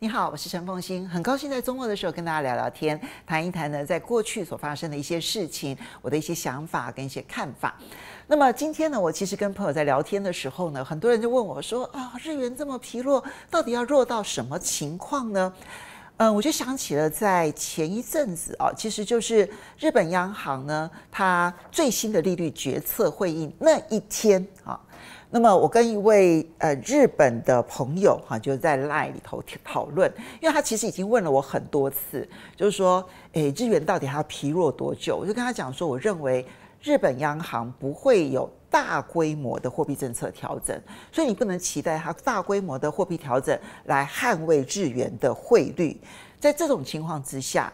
你好，我是陈凤欣，很高兴在周末的时候跟大家聊聊天，谈一谈呢，在过去所发生的一些事情，我的一些想法跟一些看法。那么今天呢，我其实跟朋友在聊天的时候呢，很多人就问我说啊，日元这么疲弱，到底要弱到什么情况呢？嗯，我就想起了在前一阵子啊，其实就是日本央行呢，它最新的利率决策会议那一天啊。那么我跟一位呃日本的朋友哈，就在 LINE 里头讨论，因为他其实已经问了我很多次，就是说，诶，日元到底还要疲弱多久？我就跟他讲说，我认为日本央行不会有大规模的货币政策调整，所以你不能期待它大规模的货币调整来捍卫日元的汇率。在这种情况之下，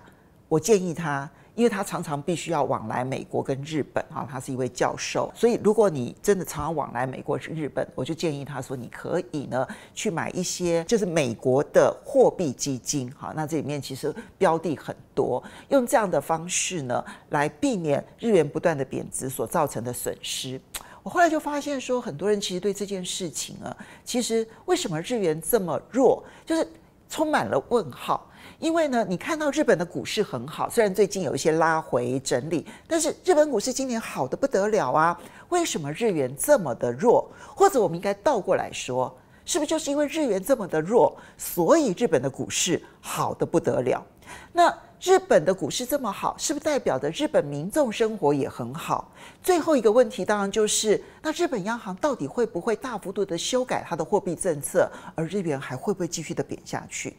我建议他。因为他常常必须要往来美国跟日本啊，他是一位教授，所以如果你真的常常往来美国日本，我就建议他说你可以呢去买一些就是美国的货币基金，好，那这里面其实标的很多，用这样的方式呢来避免日元不断的贬值所造成的损失。我后来就发现说，很多人其实对这件事情啊，其实为什么日元这么弱，就是充满了问号。因为呢，你看到日本的股市很好，虽然最近有一些拉回整理，但是日本股市今年好的不得了啊。为什么日元这么的弱？或者我们应该倒过来说，是不是就是因为日元这么的弱，所以日本的股市好的不得了？那日本的股市这么好，是不是代表的日本民众生活也很好？最后一个问题，当然就是那日本央行到底会不会大幅度的修改它的货币政策，而日元还会不会继续的贬下去？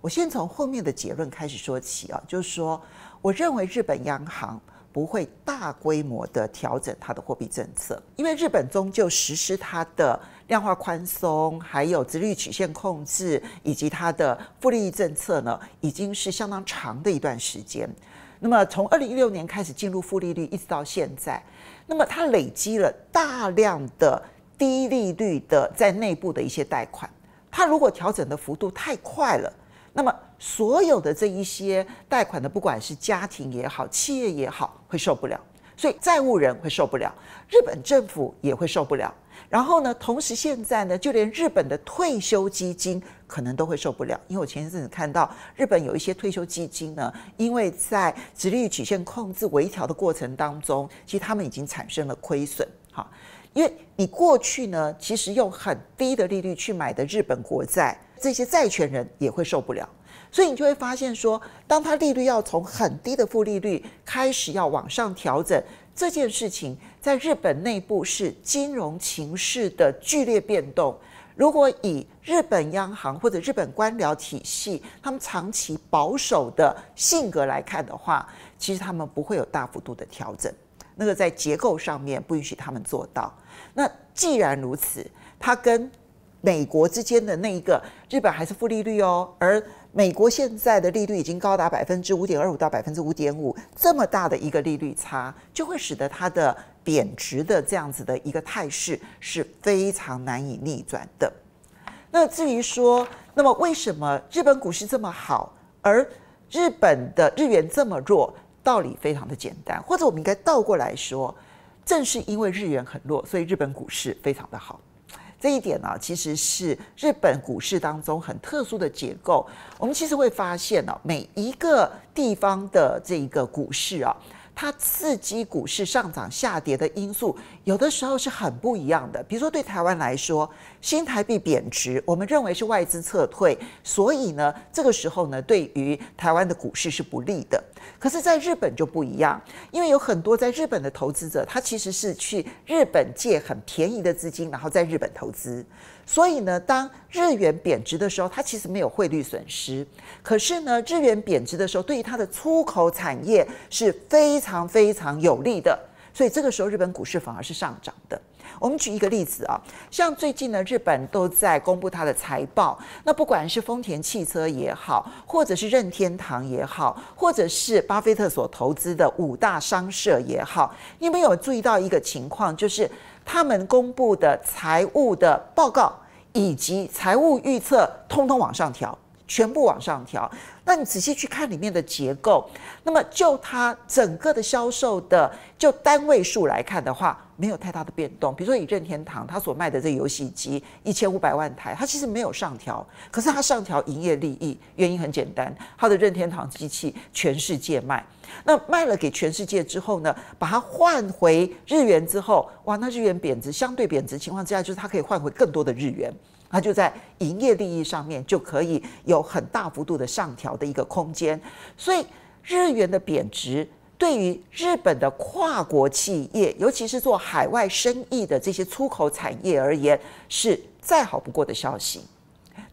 我先从后面的结论开始说起啊，就是说，我认为日本央行不会大规模的调整它的货币政策，因为日本终究实施它的量化宽松，还有直率曲线控制，以及它的负利率政策呢，已经是相当长的一段时间。那么从二零一六年开始进入负利率，一直到现在，那么它累积了大量的低利率的在内部的一些贷款，它如果调整的幅度太快了。那么，所有的这一些贷款的，不管是家庭也好，企业也好，会受不了，所以债务人会受不了，日本政府也会受不了。然后呢，同时现在呢，就连日本的退休基金可能都会受不了，因为我前一阵子看到日本有一些退休基金呢，因为在直利率曲线控制微调的过程当中，其实他们已经产生了亏损，好。因为你过去呢，其实用很低的利率去买的日本国债，这些债权人也会受不了，所以你就会发现说，当它利率要从很低的负利率开始要往上调整，这件事情在日本内部是金融情势的剧烈变动。如果以日本央行或者日本官僚体系他们长期保守的性格来看的话，其实他们不会有大幅度的调整。那个在结构上面不允许他们做到。那既然如此，它跟美国之间的那一个，日本还是负利率哦，而美国现在的利率已经高达百分之五点二五到百分之五点五，这么大的一个利率差，就会使得它的贬值的这样子的一个态势是非常难以逆转的。那至于说，那么为什么日本股市这么好，而日本的日元这么弱？道理非常的简单，或者我们应该倒过来说，正是因为日元很弱，所以日本股市非常的好。这一点呢，其实是日本股市当中很特殊的结构。我们其实会发现呢，每一个地方的这一个股市啊。它刺激股市上涨下跌的因素，有的时候是很不一样的。比如说，对台湾来说，新台币贬值，我们认为是外资撤退，所以呢，这个时候呢，对于台湾的股市是不利的。可是，在日本就不一样，因为有很多在日本的投资者，他其实是去日本借很便宜的资金，然后在日本投资。所以呢，当日元贬值的时候，它其实没有汇率损失。可是呢，日元贬值的时候，对于它的出口产业是非常非常有利的。所以这个时候，日本股市反而是上涨的。我们举一个例子啊，像最近呢，日本都在公布它的财报。那不管是丰田汽车也好，或者是任天堂也好，或者是巴菲特所投资的五大商社也好，你有没有注意到一个情况，就是他们公布的财务的报告以及财务预测，通通往上调，全部往上调。那你仔细去看里面的结构，那么就它整个的销售的，就单位数来看的话。没有太大的变动，比如说以任天堂他所卖的这游戏机一千五百万台，它其实没有上调，可是它上调营业利益，原因很简单，它的任天堂机器全世界卖，那卖了给全世界之后呢，把它换回日元之后，哇，那日元贬值相对贬值情况之下，就是它可以换回更多的日元，它就在营业利益上面就可以有很大幅度的上调的一个空间，所以日元的贬值。对于日本的跨国企业，尤其是做海外生意的这些出口产业而言，是再好不过的消息。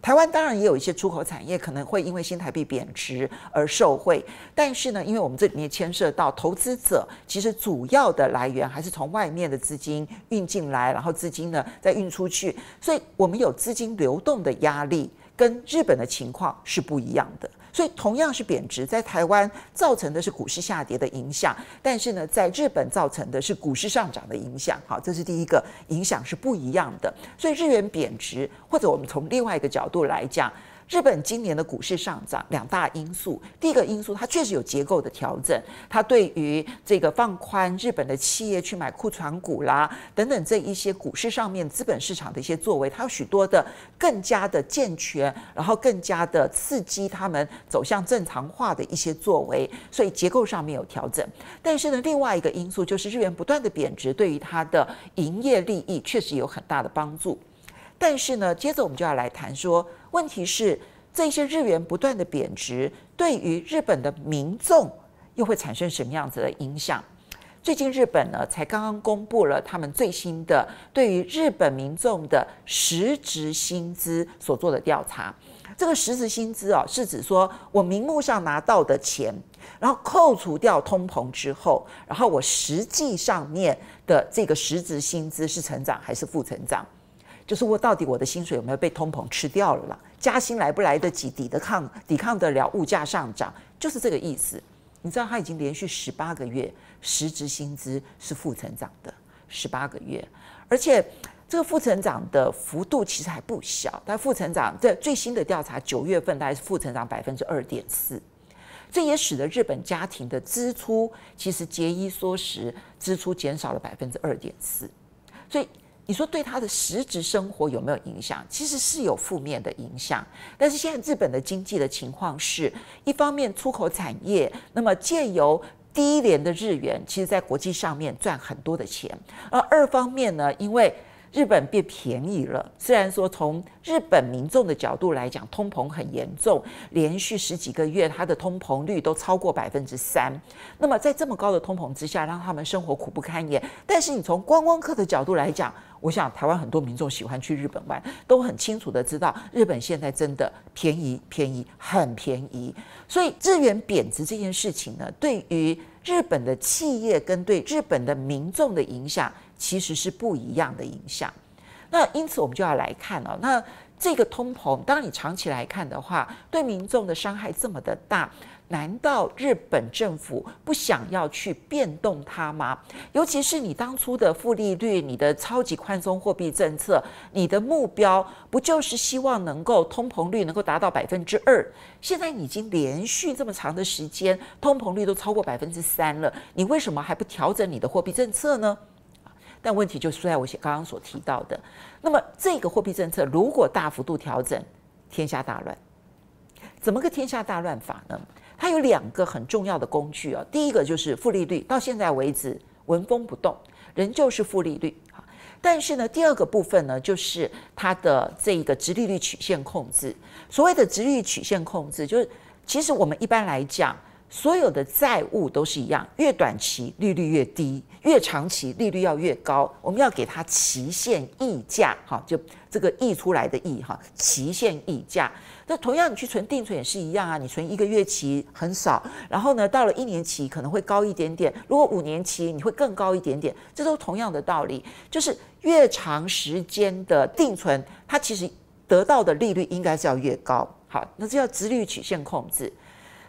台湾当然也有一些出口产业可能会因为新台币贬值而受惠，但是呢，因为我们这里面牵涉到投资者，其实主要的来源还是从外面的资金运进来，然后资金呢再运出去，所以我们有资金流动的压力，跟日本的情况是不一样的。所以同样是贬值，在台湾造成的是股市下跌的影响，但是呢，在日本造成的是股市上涨的影响。好，这是第一个影响是不一样的。所以日元贬值，或者我们从另外一个角度来讲。日本今年的股市上涨，两大因素。第一个因素，它确实有结构的调整，它对于这个放宽日本的企业去买库存股啦，等等这一些股市上面资本市场的一些作为，它有许多的更加的健全，然后更加的刺激他们走向正常化的一些作为。所以结构上面有调整，但是呢，另外一个因素就是日元不断的贬值，对于它的营业利益确实有很大的帮助。但是呢，接着我们就要来谈说。问题是，这些日元不断的贬值，对于日本的民众又会产生什么样子的影响？最近日本呢，才刚刚公布了他们最新的对于日本民众的实职薪资所做的调查。这个实职薪资哦，是指说我明目上拿到的钱，然后扣除掉通膨之后，然后我实际上面的这个实职薪资是成长还是负成长？就是我到底我的薪水有没有被通膨吃掉了？啦？加薪来不来得及抵得抗抵抗得了物价上涨？就是这个意思。你知道他已经连续十八个月实质薪资是负成长的十八个月，而且这个负成长的幅度其实还不小。但负成长在最新的调查九月份大概是负成长百分之二点四，这也使得日本家庭的支出其实节衣缩食，支出减少了百分之二点四，所以。你说对他的实质生活有没有影响？其实是有负面的影响。但是现在日本的经济的情况是一方面出口产业，那么借由低廉的日元，其实在国际上面赚很多的钱。而二方面呢，因为日本变便宜了，虽然说从日本民众的角度来讲，通膨很严重，连续十几个月，它的通膨率都超过百分之三。那么在这么高的通膨之下，让他们生活苦不堪言。但是你从观光客的角度来讲，我想台湾很多民众喜欢去日本玩，都很清楚的知道，日本现在真的便宜便宜很便宜。所以日元贬值这件事情呢，对于日本的企业跟对日本的民众的影响。其实是不一样的影响。那因此，我们就要来看了。那这个通膨，当你长期来看的话，对民众的伤害这么的大，难道日本政府不想要去变动它吗？尤其是你当初的负利率、你的超级宽松货币政策，你的目标不就是希望能够通膨率能够达到百分之二？现在已经连续这么长的时间，通膨率都超过百分之三了，你为什么还不调整你的货币政策呢？但问题就出在我刚刚所提到的，那么这个货币政策如果大幅度调整，天下大乱，怎么个天下大乱法呢？它有两个很重要的工具啊，第一个就是负利率，到现在为止纹风不动，仍旧是负利率啊。但是呢，第二个部分呢，就是它的这一个直利率曲线控制。所谓的直利率曲线控制，就是其实我们一般来讲。所有的债务都是一样，越短期利率越低，越长期利率要越高。我们要给它期限溢价，哈，就这个溢出来的溢，哈，期限溢价。那同样，你去存定存也是一样啊，你存一个月期很少，然后呢，到了一年期可能会高一点点，如果五年期你会更高一点点，这都同样的道理，就是越长时间的定存，它其实得到的利率应该是要越高，好，那这叫直率曲线控制。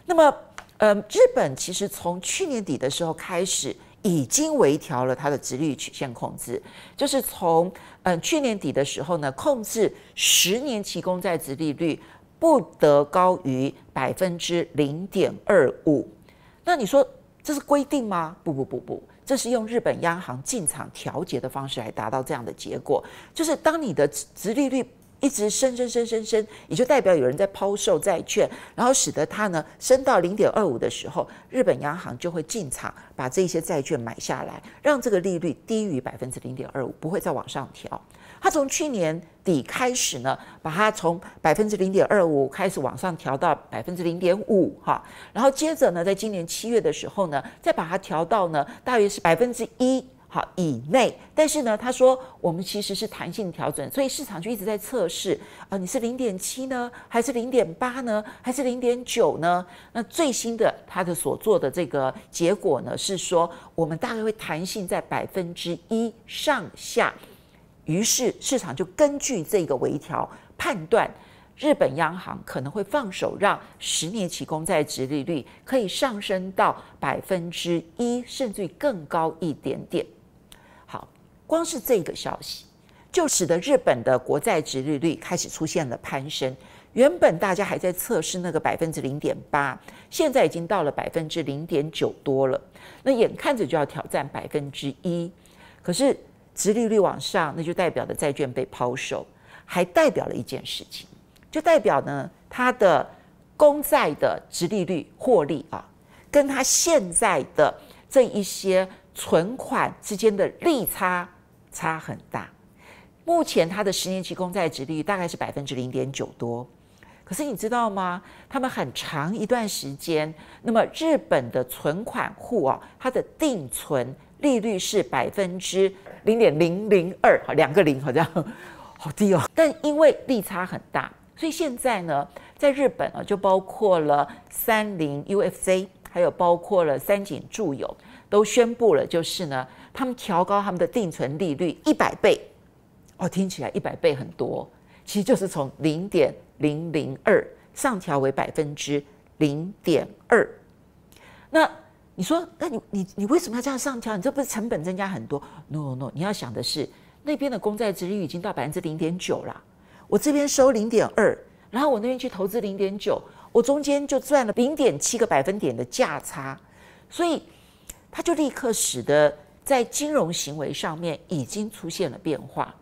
那么嗯，日本其实从去年底的时候开始，已经微调了它的直率曲线控制，就是从嗯去年底的时候呢，控制十年期公债直利率不得高于百分之零点二五。那你说这是规定吗？不不不不，这是用日本央行进场调节的方式来达到这样的结果，就是当你的直利率。一直升升升升升，也就代表有人在抛售债券，然后使得它呢升到零点二五的时候，日本央行就会进场把这些债券买下来，让这个利率低于百分之零点二五，不会再往上调。它从去年底开始呢，把它从百分之零点二五开始往上调到百分之零点五哈，然后接着呢，在今年七月的时候呢，再把它调到呢大约是百分之一。好以内，但是呢，他说我们其实是弹性调整，所以市场就一直在测试啊，你是零点七呢，还是零点八呢，还是零点九呢？那最新的他的所做的这个结果呢，是说我们大概会弹性在百分之一上下。于是市场就根据这个微调判断，日本央行可能会放手让十年期公债殖利率可以上升到百分之一，甚至更高一点点。光是这个消息，就使得日本的国债殖利率开始出现了攀升。原本大家还在测试那个百分之零点八，现在已经到了百分之零点九多了。那眼看着就要挑战百分之一，可是殖利率往上，那就代表的债券被抛售，还代表了一件事情，就代表呢，它的公债的殖利率获利啊，跟他现在的这一些存款之间的利差。差很大，目前它的十年期公债值利率大概是百分之零点九多，可是你知道吗？他们很长一段时间，那么日本的存款户啊，它的定存利率是百分之零点零零二，两个零好像 好低哦。但因为利差很大，所以现在呢，在日本啊，就包括了三菱 UFC，还有包括了三井住友。都宣布了，就是呢，他们调高他们的定存利率一百倍，哦，听起来一百倍很多，其实就是从零点零零二上调为百分之零点二。那你说，那你你你为什么要这样上调？你这不是成本增加很多？No No No，你要想的是，那边的公债值率已经到百分之零点九了，我这边收零点二，然后我那边去投资零点九，我中间就赚了零点七个百分点的价差，所以。它就立刻使得在金融行为上面已经出现了变化，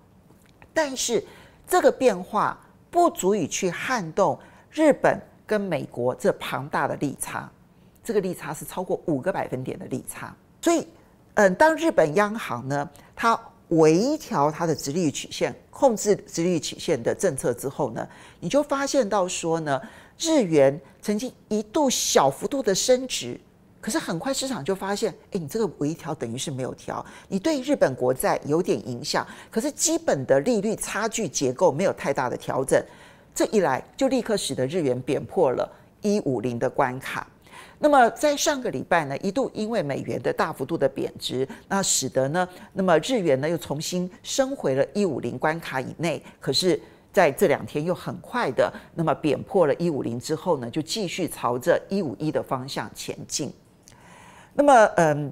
但是这个变化不足以去撼动日本跟美国这庞大的利差，这个利差是超过五个百分点的利差。所以，嗯，当日本央行呢，它微调它的直利率曲线、控制直利率曲线的政策之后呢，你就发现到说呢，日元曾经一度小幅度的升值。可是很快市场就发现，哎，你这个微调等于是没有调，你对日本国债有点影响，可是基本的利率差距结构没有太大的调整，这一来就立刻使得日元贬破了一五零的关卡。那么在上个礼拜呢，一度因为美元的大幅度的贬值，那使得呢，那么日元呢又重新升回了一五零关卡以内。可是在这两天又很快的，那么贬破了一五零之后呢，就继续朝着一五一的方向前进。那么，嗯，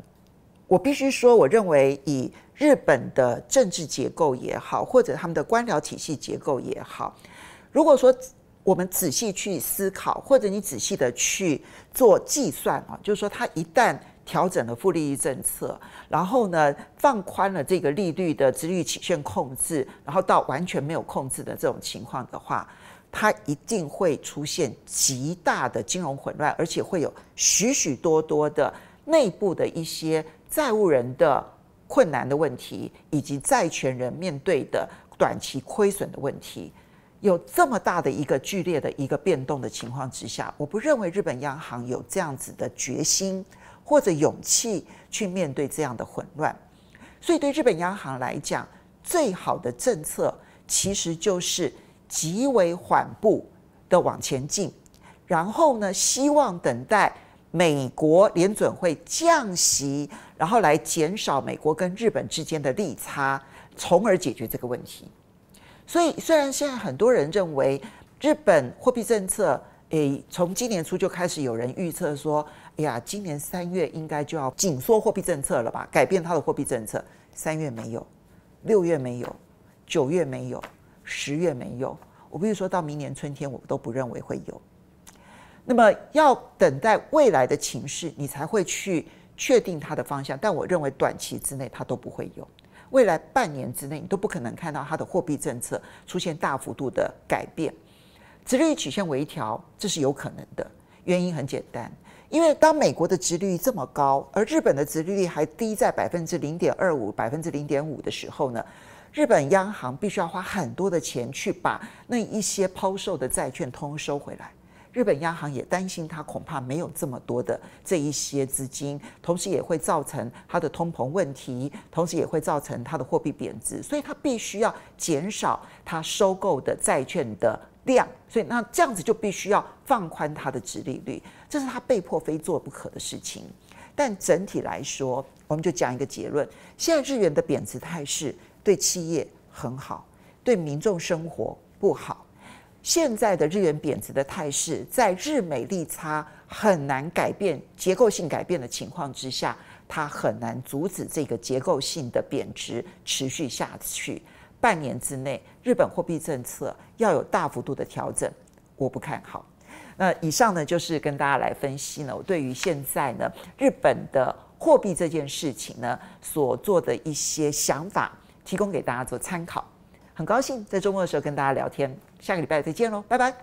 我必须说，我认为以日本的政治结构也好，或者他们的官僚体系结构也好，如果说我们仔细去思考，或者你仔细的去做计算啊，就是说，它一旦调整了负利率政策，然后呢，放宽了这个利率的资率曲线控制，然后到完全没有控制的这种情况的话，它一定会出现极大的金融混乱，而且会有许许多多的。内部的一些债务人的困难的问题，以及债权人面对的短期亏损的问题，有这么大的一个剧烈的一个变动的情况之下，我不认为日本央行有这样子的决心或者勇气去面对这样的混乱。所以，对日本央行来讲，最好的政策其实就是极为缓步的往前进，然后呢，希望等待。美国联准会降息，然后来减少美国跟日本之间的利差，从而解决这个问题。所以，虽然现在很多人认为日本货币政策，诶，从今年初就开始有人预测说，哎呀，今年三月应该就要紧缩货币政策了吧，改变它的货币政策。三月没有，六月没有，九月没有，十月没有。我比如说到明年春天，我都不认为会有。那么要等待未来的情势，你才会去确定它的方向。但我认为短期之内它都不会有，未来半年之内你都不可能看到它的货币政策出现大幅度的改变。直率曲线微调这是有可能的，原因很简单，因为当美国的殖利率这么高，而日本的殖利率还低在百分之零点二五、百分之零点五的时候呢，日本央行必须要花很多的钱去把那一些抛售的债券通收回来。日本央行也担心，它恐怕没有这么多的这一些资金，同时也会造成它的通膨问题，同时也会造成它的货币贬值，所以它必须要减少它收购的债券的量，所以那这样子就必须要放宽它的殖利率，这是它被迫非做不可的事情。但整体来说，我们就讲一个结论：现在日元的贬值态势对企业很好，对民众生活不好。现在的日元贬值的态势，在日美利差很难改变结构性改变的情况之下，它很难阻止这个结构性的贬值持续下去。半年之内，日本货币政策要有大幅度的调整，我不看好。那以上呢，就是跟大家来分析呢，我对于现在呢日本的货币这件事情呢，所做的一些想法，提供给大家做参考。很高兴在周末的时候跟大家聊天，下个礼拜再见喽，拜拜。